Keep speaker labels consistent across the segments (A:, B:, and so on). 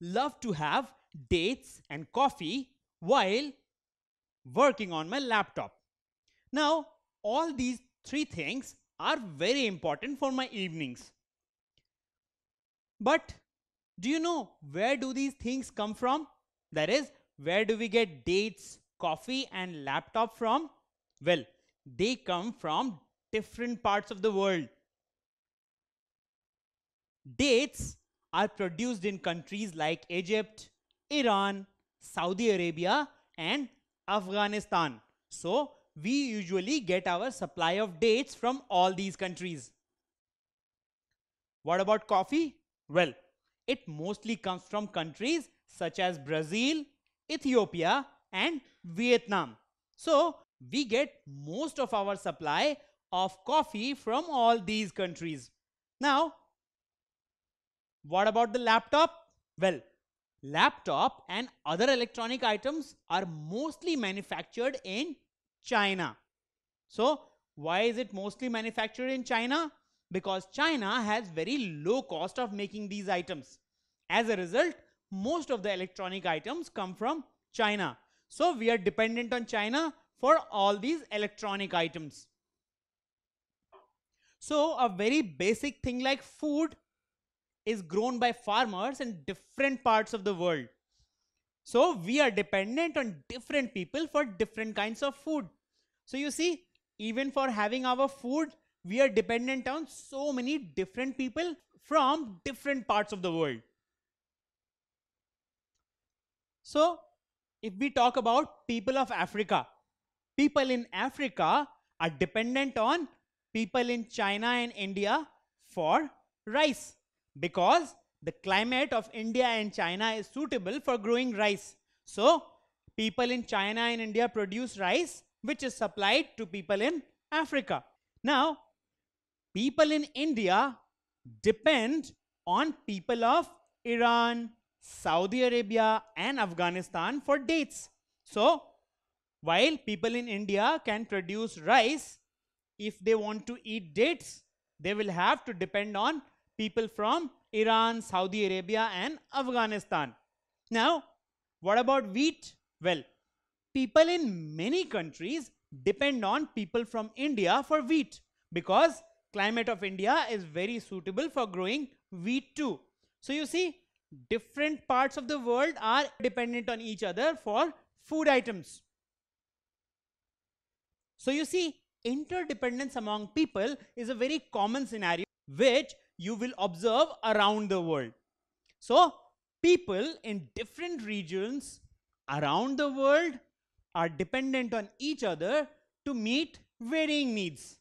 A: love to have dates and coffee while working on my laptop. Now, all these three things are very important for my evenings. But do you know where do these things come from? That is, where do we get dates, coffee and laptop from? Well, they come from different parts of the world. Dates are produced in countries like Egypt, Iran, Saudi Arabia and Afghanistan. So we usually get our supply of dates from all these countries. What about coffee? Well, it mostly comes from countries such as Brazil, Ethiopia and Vietnam. So we get most of our supply of coffee from all these countries. Now what about the laptop? Well, laptop and other electronic items are mostly manufactured in China. So why is it mostly manufactured in China? Because China has very low cost of making these items. As a result, most of the electronic items come from China. So we are dependent on China for all these electronic items. So a very basic thing like food is grown by farmers in different parts of the world. So we are dependent on different people for different kinds of food. So you see, even for having our food, we are dependent on so many different people from different parts of the world. So if we talk about people of Africa, people in Africa are dependent on people in China and India for rice because the climate of India and China is suitable for growing rice. So people in China and India produce rice which is supplied to people in Africa. Now people in India depend on people of Iran, Saudi Arabia and Afghanistan for dates. So while people in India can produce rice, if they want to eat dates, they will have to depend on people from Iran, Saudi Arabia and Afghanistan. Now, what about wheat? Well, people in many countries depend on people from India for wheat because climate of India is very suitable for growing wheat too. So you see, different parts of the world are dependent on each other for food items. So you see, interdependence among people is a very common scenario which you will observe around the world. So people in different regions around the world are dependent on each other to meet varying needs.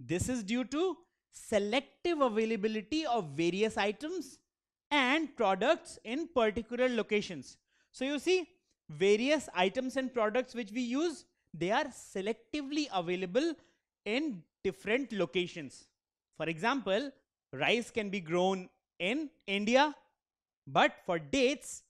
A: This is due to selective availability of various items and products in particular locations. So you see various items and products which we use, they are selectively available in different locations. For example, rice can be grown in India, but for dates,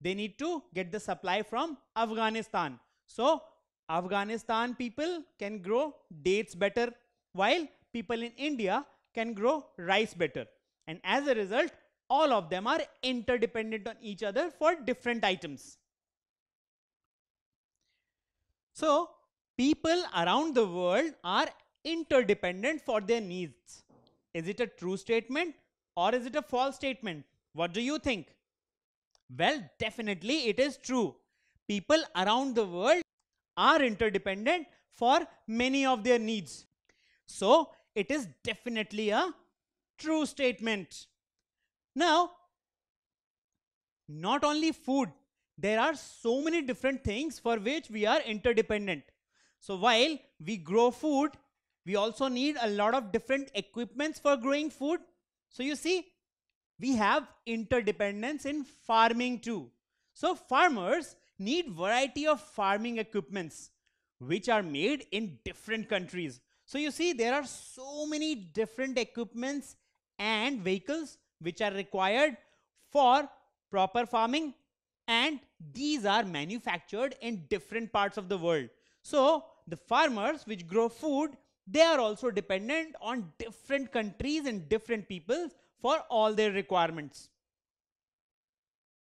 A: they need to get the supply from Afghanistan. So, Afghanistan people can grow dates better, while people in India can grow rice better. And as a result, all of them are interdependent on each other for different items. So, people around the world are interdependent for their needs. Is it a true statement or is it a false statement? What do you think? Well, definitely it is true. People around the world are interdependent for many of their needs. So, it is definitely a true statement. Now, not only food, there are so many different things for which we are interdependent. So, while we grow food we also need a lot of different equipments for growing food. So you see, we have interdependence in farming too. So farmers need variety of farming equipments which are made in different countries. So you see, there are so many different equipments and vehicles which are required for proper farming and these are manufactured in different parts of the world. So the farmers which grow food they are also dependent on different countries and different peoples for all their requirements.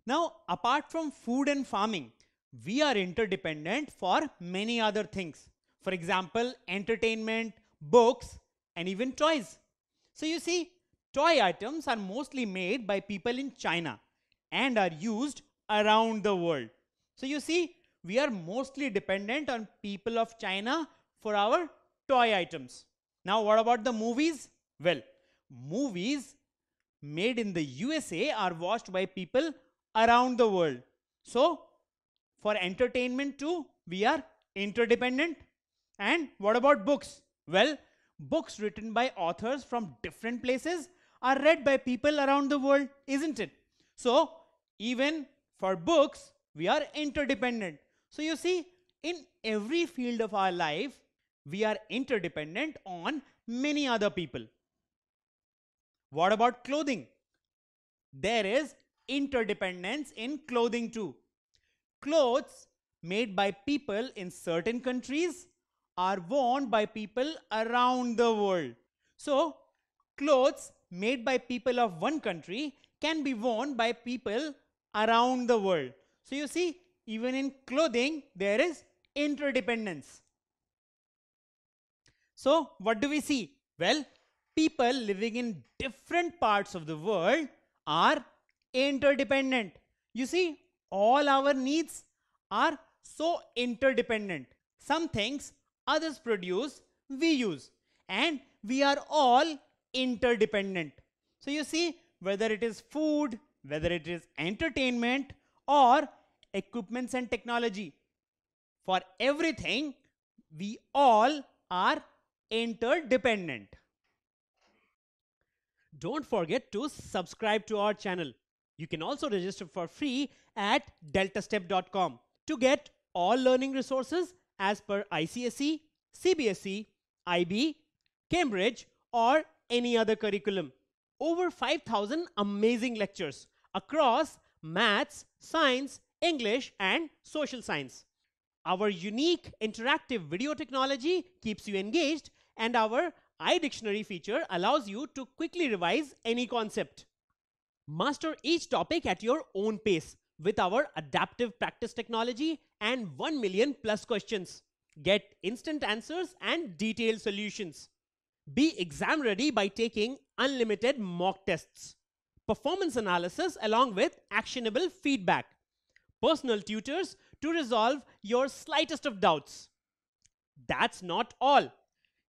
A: Now, apart from food and farming, we are interdependent for many other things. For example, entertainment, books, and even toys. So you see, toy items are mostly made by people in China and are used around the world. So you see, we are mostly dependent on people of China for our toy items. Now, what about the movies? Well, movies made in the USA are watched by people around the world. So, for entertainment too, we are interdependent. And what about books? Well, books written by authors from different places are read by people around the world, isn't it? So, even for books, we are interdependent. So, you see, in every field of our life, we are interdependent on many other people. What about clothing? There is interdependence in clothing too. Clothes made by people in certain countries are worn by people around the world. So, clothes made by people of one country can be worn by people around the world. So, you see, even in clothing, there is interdependence. So what do we see? Well, people living in different parts of the world are interdependent. You see, all our needs are so interdependent. Some things others produce, we use. And we are all interdependent. So you see, whether it is food, whether it is entertainment or equipments and technology, for everything, we all are interdependent. Don't forget to subscribe to our channel. You can also register for free at deltastep.com to get all learning resources as per ICSE, CBSE, IB, Cambridge or any other curriculum. Over 5,000 amazing lectures across maths, science, English and social science. Our unique interactive video technology keeps you engaged and our iDictionary feature allows you to quickly revise any concept. Master each topic at your own pace with our adaptive practice technology and 1 million plus questions. Get instant answers and detailed solutions. Be exam ready by taking unlimited mock tests. Performance analysis along with actionable feedback. Personal tutors to resolve your slightest of doubts. That's not all